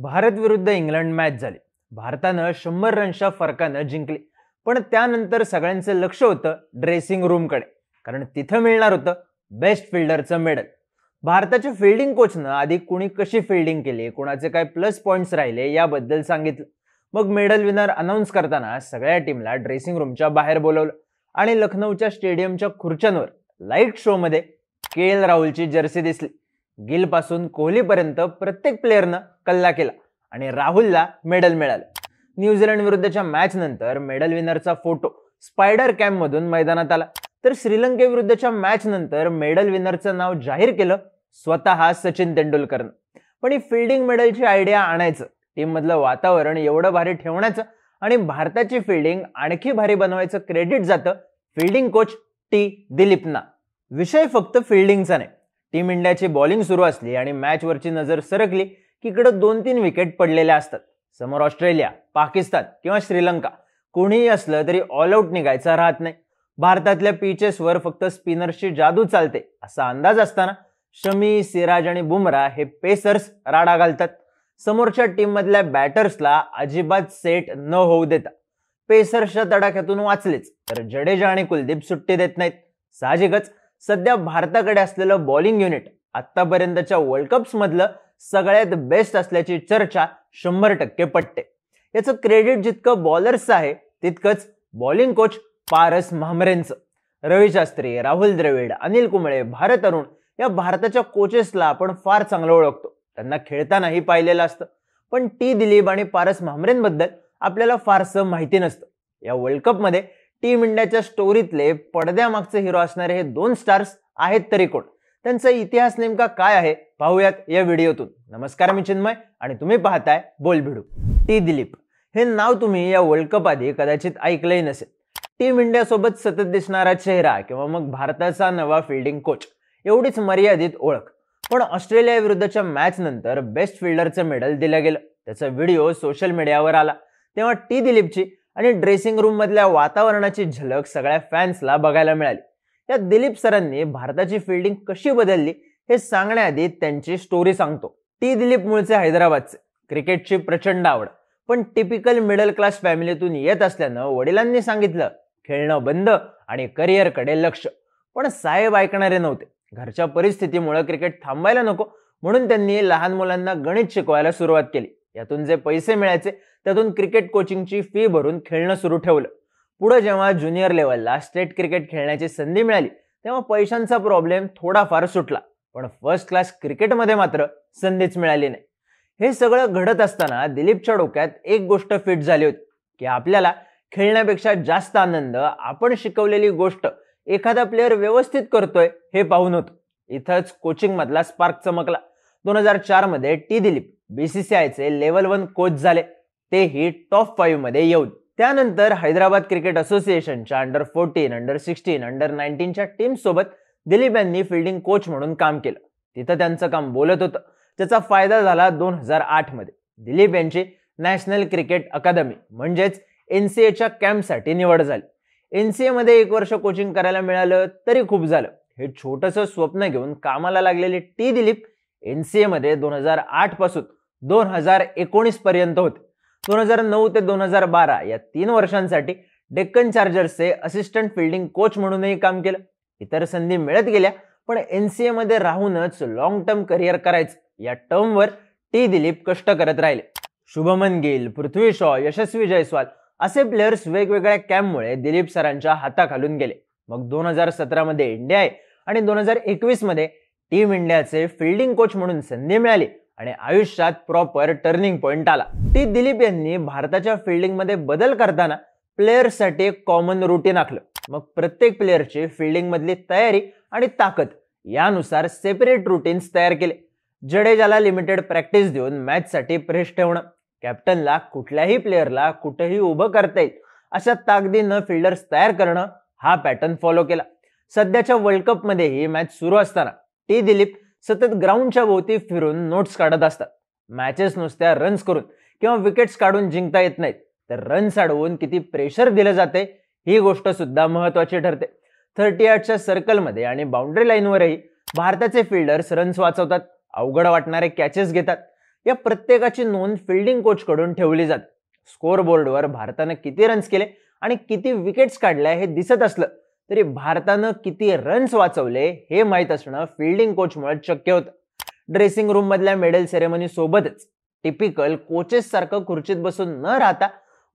भारत विरुद्ध England match झाली भारतानं शंभर रनच्या फरकानं जिंकली पण त्यानंतर सगळ्यांचं लक्ष होतं ड्रेसिंग रूमकडे कारण तिथं मिळणार होतं बेस्ट फिल्डरचं मेडल भारताच्या फिल्डिंग कोचनं आधी कुणी कशी फिल्डिंग केली कोणाचे काय प्लस पॉईंट्स राहिले याबद्दल सांगितलं मग मेडल विनर अनाऊन्स करताना सगळ्या टीमला ड्रेसिंग रूमच्या बाहेर बोलवलं आणि लखनौच्या स्टेडियमच्या खुर्च्यांवर लाईट शोमध्ये के एल राहुलची जर्सी दिसली गिल गिलपासून कोहलीपर्यंत प्रत्येक प्लेअरनं कल्ला केला आणि राहुलला मेडल मिळालं न्यूझीलंड विरुद्धच्या मॅच नंतर मेडल विनरचा फोटो स्पायडर कॅम्प मधून मैदानात आला तर श्रीलंकेविरुद्धच्या मॅच नंतर मेडल विनरचं नाव जाहीर केलं स्वतः सचिन तेंडुलकरनं पण ही फिल्डिंग मेडलची आयडिया आणायचं टीम मधलं वातावरण एवढं भारी ठेवण्याचं आणि भारताची फिल्डिंग आणखी भारी बनवायचं क्रेडिट जातं फिल्डिंग कोच टी दिलीपना विषय फक्त फिल्डिंगचा नाही टीम इंडियाची बॉलिंग सुरू असली आणि मॅचवरची नजर सरकली की इकडे दोन तीन विकेट पडलेल्या असतात समोर ऑस्ट्रेलिया पाकिस्तान किंवा श्रीलंका कोणीही असलं तरी ऑलआउट निघायचा राहत नाही भारतातल्या पिचेसवर फक्त स्पिनर्सची जादू चालते असा अंदाज असताना शमी सिराज आणि बुमरा हे पेसर्स राडा घालतात समोरच्या टीममधल्या बॅटर्सला अजिबात सेट न होऊ देता पेसर्सच्या तडाख्यातून वाचलेच तर जडेजा आणि कुलदीप सुट्टी देत नाहीत साहजिकच सध्या भारताकडे असलेलं बॉलिंग युनिट आतापर्यंतच्या वर्ल्ड कप मधलं सगळ्यात बेस्ट असल्याची चर्चा शंभर टक्के पटते याचं क्रेडिट जितकं बॉलर्स आहे तितकंच बॉलिंग कोच पारस म्हामरेंचं रवी शास्त्री राहुल द्रविड अनिल कुंबळे भारत अरुण या भारताच्या कोचेसला आपण फार चांगलं ओळखतो त्यांना खेळतानाही पाहिलेलं असतं पण टी दिलीप आणि पारस म्हामरेंबद्दल आपल्याला फारसं माहिती नसतं या वर्ल्ड कपमध्ये टीम इंडियाच्या स्टोरीतले पडद्यामागचे हिरो असणारे हे दोन स्टार्स आहेत तरी कोण त्यांचा इतिहास नेमका काय आहे पाहूयात या व्हिडिओतून नमस्कार मी चिन्मय आणि तुम्ही पाहताय बोल भिडू टी दिलीप हे नाव तुम्ही या वर्ल्ड कप आधी कदाचित ऐकलंही नसेल टीम इंडियासोबत सतत दिसणारा चेहरा किंवा मग भारताचा नवा फिल्डिंग कोच एवढीच मर्यादित ओळख पण ऑस्ट्रेलिया विरुद्धच्या मॅच नंतर बेस्ट फिल्डरचं मेडल दिलं गेलं त्याचा व्हिडिओ सोशल मीडियावर आला तेव्हा टी दिलीपची आणि ड्रेसिंग रूममधल्या वातावरणाची झलक सगळ्या फॅन्सला बघायला मिळाली त्यात दिलीप सरांनी भारताची फिल्डिंग कशी बदलली हे सांगण्याआधी त्यांची स्टोरी सांगतो टी दिलीप मूळचे हैदराबादचे क्रिकेटची प्रचंड आवड पण टिपिकल मिडल क्लास फॅमिलीतून येत असल्यानं वडिलांनी सांगितलं खेळणं बंद आणि करिअरकडे लक्ष पण साहेब ऐकणारे नव्हते घरच्या परिस्थितीमुळे क्रिकेट थांबायला नको म्हणून त्यांनी लहान मुलांना गणित शिकवायला सुरुवात केली यातून जे पैसे मिळायचे त्यातून क्रिकेट कोचिंगची फी भरून खेळणं सुरू ठेवलं पुढे जेव्हा ज्युनियर लेवलला स्टेट क्रिकेट खेळण्याची संधी मिळाली तेव्हा पैशांचा प्रॉब्लेम थोडाफार सुटला पण फर्स्ट क्लास क्रिकेटमध्ये मात्र संधीच मिळाली नाही हे सगळं घडत असताना दिलीपच्या डोक्यात एक गोष्ट फिट झाली होती की आपल्याला खेळण्यापेक्षा जास्त आनंद आपण शिकवलेली गोष्ट एखादा प्लेअर व्यवस्थित करतोय हे पाहून होतो इथंच कोचिंग मधला स्पार्क चमकला दोन हजार चार मध्ये टी दिलीप बीसीसीआयचे लेवल वन कोच झाले तेही टॉप फाईव्ह मध्ये येऊन त्यानंतर हैदराबाद क्रिकेट असोसिएशनच्या under fourteen under sixteen under नाईन्टीनच्या टीम सोबत दिलीप यांनी फिल्डिंग कोच म्हणून काम केलं तिथं त्यांचं काम बोलत होतं त्याचा फायदा झाला दोन हजार आठ मध्ये दिलीप यांची नॅशनल क्रिकेट अकादमी म्हणजेच एन सी एच्या कॅम्पसाठी निवड झाली एन सी एमध्ये एक वर्ष कोचिंग करायला मिळालं तरी खूप झालं हे छोटंसं स्वप्न घेऊन कामाला लागलेले टी दिलीप एन सी एमध्ये दोन हजार आठ पासून दोन हजार एकोणीस पर्यंत होते दोन हजार नऊ ते दोन हजार बारा या तीन वर्षांसाठी डेक्कन चार्जर्सचे असिस्टंट फिल्डिंग कोच म्हणूनही काम केलं इतर संधी मिळत गेल्या पण एनसीए मध्ये राहूनच लॉंग टर्म करिअर करायचं या टर्मवर टी दिलीप कष्ट करत राहिले शुभमन गिल पृथ्वी शॉ यशस्वी जयस्वाल असे प्लेयर्स वेगवेगळ्या कॅम्पमुळे दिलीप सरांच्या हाताखालून गेले मग दोन हजार सतरामध्ये इंडिया आहे आणि दोन हजार एकवीस मध्ये टीम इंडियाचे फिल्डिंग कोच म्हणून संधी मिळाली आणि आयुष्यात प्रॉपर टर्निंग पॉइंट आला टी दिलीप यांनी भारताच्या फिल्डिंगमध्ये बदल करताना प्लेयर्ससाठी एक कॉमन रुटीन आखलं मग प्रत्येक प्लेअरची फिल्डिंगमधली तयारी आणि ताकद यानुसार सेपरेट रुटीन्स तयार केले जडेजाला लिमिटेड प्रॅक्टिस देऊन मॅचसाठी प्रेस ठेवणं कॅप्टनला कुठल्याही प्लेअरला कुठेही उभं करता येईल अशा ताकदीनं फिल्डर्स तयार करणं हा पॅटर्न फॉलो केला सध्याच्या वर्ल्ड मध्ये ही मॅच सुरू असताना टी दिलीप सतत ग्राउंडच्या भोवती फिरून नोट्स काढत असतात मॅचेस नुसत्या रन्स करून किंवा विकेट्स काढून जिंकता येत नाहीत तर रन्स अडवून किती प्रेशर दिलं जाते ही गोष्ट सुद्धा महत्वाची ठरते थर्टी आठच्या सर्कलमध्ये आणि बाउंड्री लाईनवरही भारताचे फिल्डर्स रन्स वाचवतात अवघड वाटणारे कॅचेस घेतात या प्रत्येकाची नोंद फिल्डिंग कोचकडून ठेवली जात स्कोर बोर्डवर भारतानं किती रन्स केले आणि किती विकेट्स काढल्या हे दिसत असलं तरी भारतानं किती रन्स वाचवले हे माहीत असणं फिल्डिंग कोचमुळे शक्य होतं ड्रेसिंग रूम मधल्या मेडल सेरेमनी सोबतच टिपिकल कोचेस सारखं खुर्चीत बसून न राहता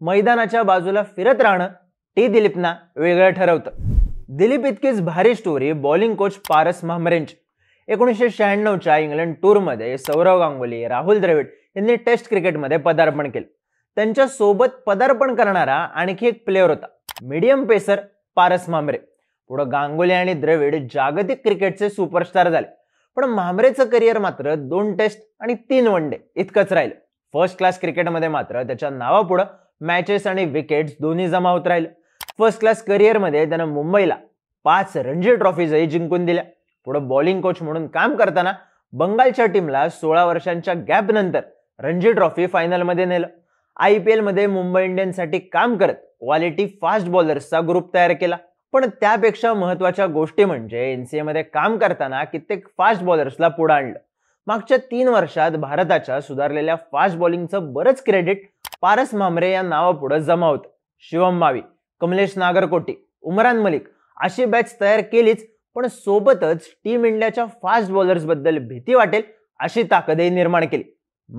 मैदानाच्या बाजूला फिरत राहणं टी दिलीपना वेगळं ठरवतं दिलीप इतकीच भारी स्टोरी बॉलिंग कोच पारस महामरेंची एकोणीसशे शहाण्णवच्या इंग्लंड टूरमध्ये सौरव गांगुली राहुल द्रविड यांनी टेस्ट क्रिकेटमध्ये पदार्पण केलं त्यांच्या सोबत पदार्पण करणारा आणखी एक प्लेअर होता मीडियम पेसर पारस मांबरे पुढं गांगुली आणि द्रविड जागतिक क्रिकेटचे सुपरस्टार झाले पण म्हांबरेचं करिअर मात्र दोन टेस्ट आणि तीन वन डे इतकंच राहिलं फर्स्ट क्लास क्रिकेटमध्ये मात्र त्याच्या नावापुढं मॅचेस आणि विकेट्स दोन्ही जमा होत राहिलं फर्स्ट क्लास करिअरमध्ये त्यानं मुंबईला पाच रणजी ट्रॉफीजही जिंकून दिल्या पुढं बॉलिंग कोच म्हणून काम करताना बंगालच्या टीमला सोळा वर्षांच्या गॅपनंतर रणजी ट्रॉफी फायनलमध्ये नेलं आय पी एलमध्ये मुंबई इंडियन्ससाठी काम करत क्वालिटी फास्ट बॉलर्सचा ग्रुप तयार केला पण त्यापेक्षा महत्वाच्या गोष्टी म्हणजे एन सी काम करताना कित्येक फास्ट बॉलर्सला पुढं आणलं मागच्या तीन वर्षात भारताच्या सुधारलेल्या फास्ट बॉलिंगचं बरंच क्रेडिट पारस मामरे या नावापुढं जमा होतं शिवम मावी कमलेश नागरकोटी उमरान मलिक अशी बॅच तयार केलीच पण सोबतच टीम इंडियाच्या फास्ट बॉलर्सबद्दल भीती वाटेल अशी ताकदही निर्माण केली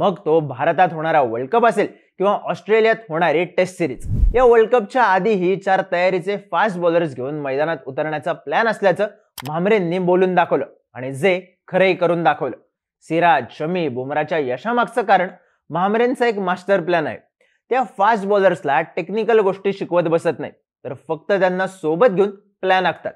मग तो भारतात होणारा वर्ल्ड कप असेल किंवा ऑस्ट्रेलियात होणारी टेस्ट सिरीज या वर्ल्ड कपच्या आधी ही चार तयारीचे फास्ट बॉलर्स घेऊन मैदानात उतरण्याचा प्लॅन असल्याचं म्हामरेंनी बोलून दाखवलं आणि जे खरंही करून दाखवलं सिराज शमी बुमराच्या यशामागचं कारण भामरेंचा एक मास्टर प्लॅन आहे त्या फास्ट बॉलर्सला टेक्निकल गोष्टी शिकवत बसत नाही तर फक्त त्यांना सोबत घेऊन प्लॅन आखतात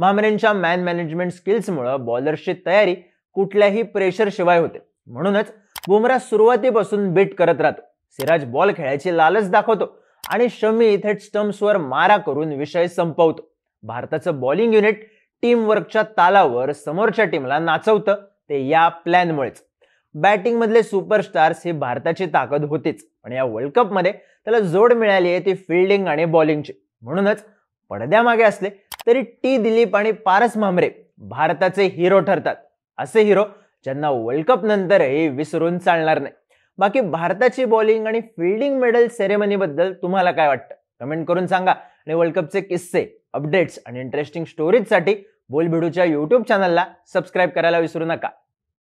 भामरेंच्या मॅन मॅनेजमेंट स्किल्समुळे बॉलर्सची तयारी कुठल्याही प्रेशर शिवाय होते म्हणूनच बुमरा सुरुवातीपासून बीट करत राहतो सिराज बॉल खेळायची लालच दाखवतो आणि शमी इथे स्टम्सवर मारा करून विषय संपवतो भारताचं बॉलिंग युनिट टीमवर्कच्या तालावर समोरच्या टीमला नाचवतं ते या प्लॅनमुळेच बॅटिंगमधले सुपरस्टार्स ही भारताची ताकद होतीच पण या वर्ल्ड कपमध्ये त्याला जोड मिळाली आहे ती फिल्डिंग आणि बॉलिंगची म्हणूनच पडद्यामागे असले तरी टी दिलीप आणि पारस मामरे भारताचे हिरो ठरतात असे हिरो ज्यांना वर्ल्ड कप नंतरही विसरून चालणार नाही बाकी भारताची बॉलिंग आणि फिल्डिंग मेडल सेरेमनीबद्दल तुम्हाला काय वाटतं कमेंट करून सांगा आणि वर्ल्ड कपचे किस्से अपडेट्स आणि इंटरेस्टिंग स्टोरीजसाठी बोलबिडूच्या यूट्यूब चॅनलला सबस्क्राईब करायला विसरू नका